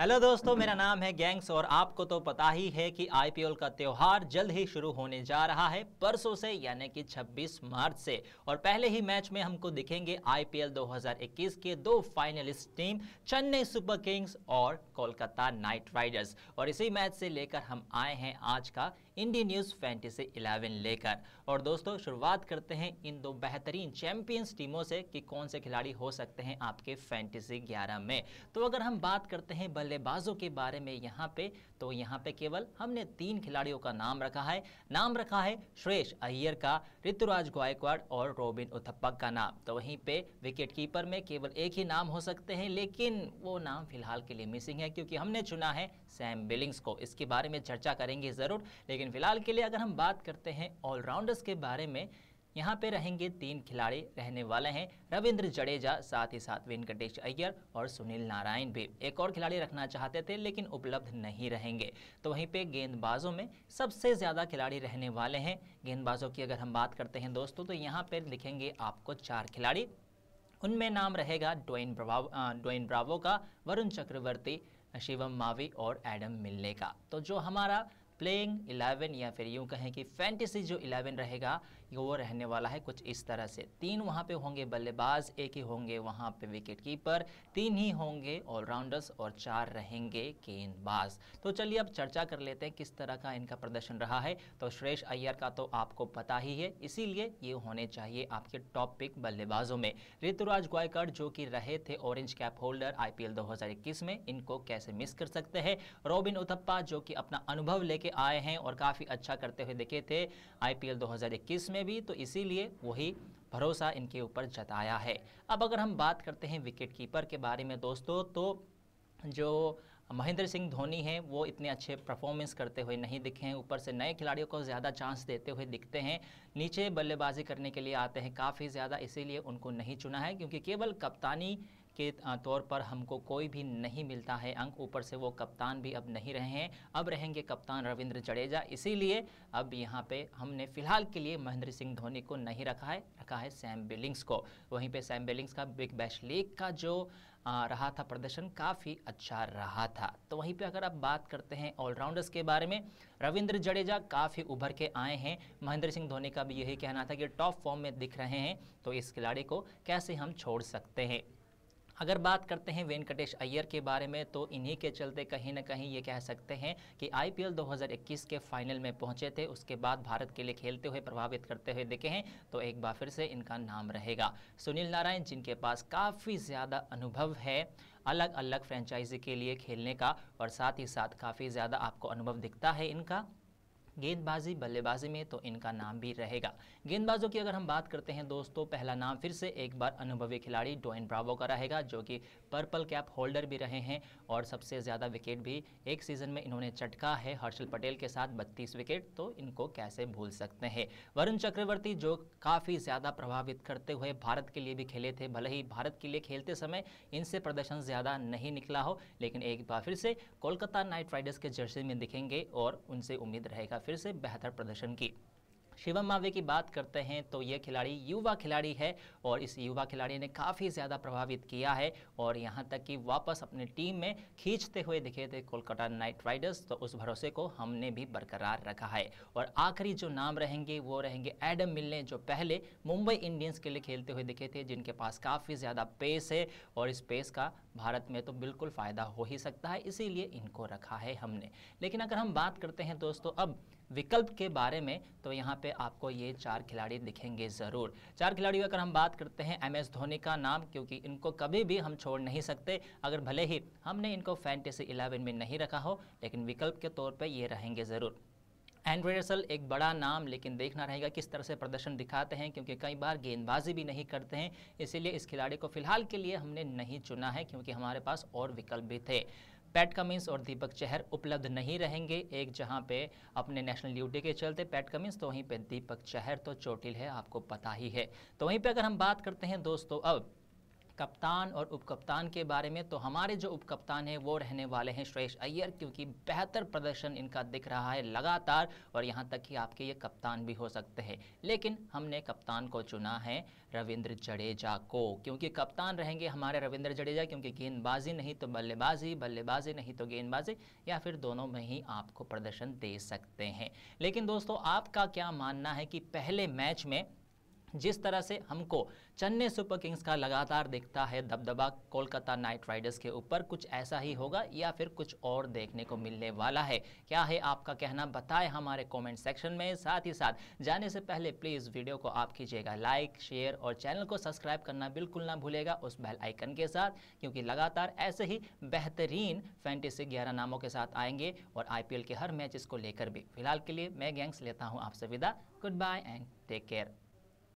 hello दोस्तों मेरा नाम है गैंग्स और आपको तो पता ही है कि आईपीएल का त्यौहार जल्द ही शुरू होने जा रहा है परसों से यानी कि 26 मार्च से और पहले ही मैच में हमको दिखेंगे आईपीएल 2021 के दो finalist team Chennai super kings और कोलकाता नाइट राइडर्स और इसी मैच से लेकर हम आए हैं आज का इंडियन न्यूज़ फैंटेसी इलेवन लेकर और दोस्तों शुरुआत करते हैं इन दो बेहतरीन चैंपियंस टीमों से कि कौन से खिलाड़ी हो सकते हैं आपके फैंटेसी ग्यारह में तो अगर हम बात करते हैं बल्लेबाजों के बारे में यहाँ पे तो यहाँ पे केवल हमने तीन खिलाड़ियों का नाम रखा है नाम रखा है श्रेष अय्यर का ऋतुराज गायकवाड़ और रोबिन उथप्पक का नाम तो वहीं पे विकेट कीपर में केवल एक ही नाम हो सकते हैं लेकिन वो नाम फिलहाल के लिए मिसिंग है क्योंकि हमने चुना है सैम बिलिंग्स को इसके बारे में चर्चा करेंगे ज़रूर लेकिन लेकिन फिलहाल के लिए अगर हम बात करते हैं ऑलराउंडर्स के बारे में यहाँ पे रहेंगे तीन खिलाड़ी रहने वाले हैं रविंद्र जडेजा साथ ही साथ वेंकटेश अय्यर और सुनील नारायण भी एक और खिलाड़ी रखना चाहते थे लेकिन उपलब्ध नहीं रहेंगे तो वहीं पे गेंदबाजों में सबसे ज़्यादा खिलाड़ी रहने वाले हैं गेंदबाजों की अगर हम बात करते हैं दोस्तों तो यहाँ पर लिखेंगे आपको चार खिलाड़ी उनमें नाम रहेगा डोइन ब्रावो डोइन ब्रावो का वरुण चक्रवर्ती शिवम मावी और एडम मिलने का तो जो हमारा प्लेइंग 11 या फिर यूँ कहें कि फैंटेसी जो 11 रहेगा वो रहने वाला है कुछ इस तरह से तीन वहाँ पे होंगे बल्लेबाज एक ही होंगे वहाँ पे विकेट कीपर तीन ही होंगे ऑलराउंडर्स और चार रहेंगे गेंदबाज तो चलिए अब चर्चा कर लेते हैं किस तरह का इनका प्रदर्शन रहा है तो श्रेष्ठ अय्यर का तो आपको पता ही है इसीलिए ये होने चाहिए आपके टॉप पिक बल्लेबाजों में ऋतुराज गायकड़ जो कि रहे थे orange cap holder I P में इनको कैसे मिस कर सकते हैं रॉबिन उथप्पा जो कि अपना अनुभव लेके आए हैं और काफ़ी अच्छा करते हुए दिखे थे आई पी में में भी तो इसीलिए वही भरोसा इनके ऊपर जताया है अब अगर हम बात करते हैं विकेट कीपर के बारे में दोस्तों तो जो महेंद्र सिंह धोनी हैं वो इतने अच्छे परफॉर्मेंस करते हुए नहीं दिखे हैं ऊपर से नए खिलाड़ियों को ज़्यादा चांस देते हुए दिखते हैं नीचे बल्लेबाजी करने के लिए आते हैं काफ़ी ज़्यादा इसीलिए उनको नहीं चुना है क्योंकि केवल कप्तानी के तौर पर हमको कोई भी नहीं मिलता है अंक ऊपर से वो कप्तान भी अब नहीं रहे हैं अब रहेंगे कप्तान रविंद्र जडेजा इसीलिए अब यहाँ पे हमने फिलहाल के लिए महेंद्र सिंह धोनी को नहीं रखा है रखा है सैम बिलिंग्स को वहीं पर सैम बिलिंग्स का बिग बैश लीग का जो आ, रहा था प्रदर्शन काफ़ी अच्छा रहा था तो वहीं पे अगर आप बात करते हैं ऑलराउंडर्स के बारे में रविंद्र जडेजा काफ़ी उभर के आए हैं महेंद्र सिंह धोनी का भी यही कहना था कि टॉप फॉर्म में दिख रहे हैं तो इस खिलाड़ी को कैसे हम छोड़ सकते हैं अगर बात करते हैं वेंकटेश अय्यर के बारे में तो इन्हीं के चलते कहीं ना कहीं ये कह सकते हैं कि आईपीएल 2021 के फाइनल में पहुंचे थे उसके बाद भारत के लिए खेलते हुए प्रभावित करते हुए दिखे हैं तो एक बार फिर से इनका नाम रहेगा सुनील नारायण जिनके पास काफ़ी ज़्यादा अनुभव है अलग अलग फ्रेंचाइजी के लिए खेलने का और साथ ही साथ काफ़ी ज़्यादा आपको अनुभव दिखता है इनका गेंदबाजी बल्लेबाजी में तो इनका नाम भी रहेगा गेंदबाजों की अगर हम बात करते हैं दोस्तों पहला नाम फिर से एक बार अनुभवी खिलाड़ी डोइन ब्रावो का रहेगा जो कि पर्पल कैप होल्डर भी रहे हैं और सबसे ज़्यादा विकेट भी एक सीज़न में इन्होंने चटका है हर्षल पटेल के साथ बत्तीस विकेट तो इनको कैसे भूल सकते हैं वरुण चक्रवर्ती जो काफ़ी ज़्यादा प्रभावित करते हुए भारत के लिए भी खेले थे भले ही भारत के लिए खेलते समय इनसे प्रदर्शन ज़्यादा नहीं निकला हो लेकिन एक बार फिर से कोलकाता नाइट राइडर्स के जर्सी में दिखेंगे और उनसे उम्मीद रहेगा फिर से बेहतर प्रदर्शन की शिवम मावे की बात करते हैं तो यह खिलाड़ी युवा खिलाड़ी है और इस युवा खिलाड़ी ने काफ़ी ज़्यादा प्रभावित किया है और यहाँ तक कि वापस अपनी टीम में खींचते हुए दिखे थे कोलकाता नाइट राइडर्स तो उस भरोसे को हमने भी बरकरार रखा है और आखिरी जो नाम रहेंगे वो रहेंगे एडम मिलने जो पहले मुंबई इंडियंस के लिए खेलते हुए दिखे थे जिनके पास काफ़ी ज़्यादा पेस है और इस पेस का भारत में तो बिल्कुल फ़ायदा हो ही सकता है इसीलिए इनको रखा है हमने लेकिन अगर हम बात करते हैं दोस्तों अब विकल्प के बारे में तो यहाँ पे आपको ये चार खिलाड़ी दिखेंगे ज़रूर चार खिलाड़ियों अगर हम बात करते हैं एम एस धोनी का नाम क्योंकि इनको कभी भी हम छोड़ नहीं सकते अगर भले ही हमने इनको फैंटेसी इलेवन में नहीं रखा हो लेकिन विकल्प के तौर पर ये रहेंगे ज़रूर एंड्रेडसल एक बड़ा नाम लेकिन देखना रहेगा किस तरह से प्रदर्शन दिखाते हैं क्योंकि कई बार गेंदबाजी भी नहीं करते हैं इसीलिए इस खिलाड़ी को फिलहाल के लिए हमने नहीं चुना है क्योंकि हमारे पास और विकल्प भी थे पैट कमिंस और दीपक चहर उपलब्ध नहीं रहेंगे एक जहां पे अपने नेशनल ड्यूटी के चलते पैट कमिंस तो वहीं पे दीपक चहर तो चोटिल है आपको पता ही है तो वहीं पे अगर हम बात करते हैं दोस्तों अब कप्तान और उपकप्तान के बारे में तो हमारे जो उपकप्तान हैं वो रहने वाले हैं श्रेष अय्यर क्योंकि बेहतर प्रदर्शन इनका दिख रहा है लगातार और यहाँ तक कि आपके ये कप्तान भी हो सकते हैं लेकिन हमने कप्तान को चुना है रविंद्र जडेजा को क्योंकि कप्तान रहेंगे हमारे रविंद्र जडेजा क्योंकि गेंदबाजी नहीं तो बल्लेबाजी बल्लेबाजी नहीं तो गेंदबाजी या फिर दोनों में ही आपको प्रदर्शन दे सकते हैं लेकिन दोस्तों आपका क्या मानना है कि पहले मैच में जिस तरह से हमको चेन्नई सुपर किंग्स का लगातार दिखता है दबदबा कोलकाता नाइट राइडर्स के ऊपर कुछ ऐसा ही होगा या फिर कुछ और देखने को मिलने वाला है क्या है आपका कहना बताएं हमारे कमेंट सेक्शन में साथ ही साथ जाने से पहले प्लीज़ वीडियो को आप कीजिएगा लाइक शेयर और चैनल को सब्सक्राइब करना बिल्कुल ना भूलेगा उस बेल आइकन के साथ क्योंकि लगातार ऐसे ही बेहतरीन फैंटेसी ग्यारह नामों के साथ आएंगे और आई के हर मैच को लेकर भी फिलहाल के लिए मैं गैंग्स लेता हूँ आपसे विदा good bye and take care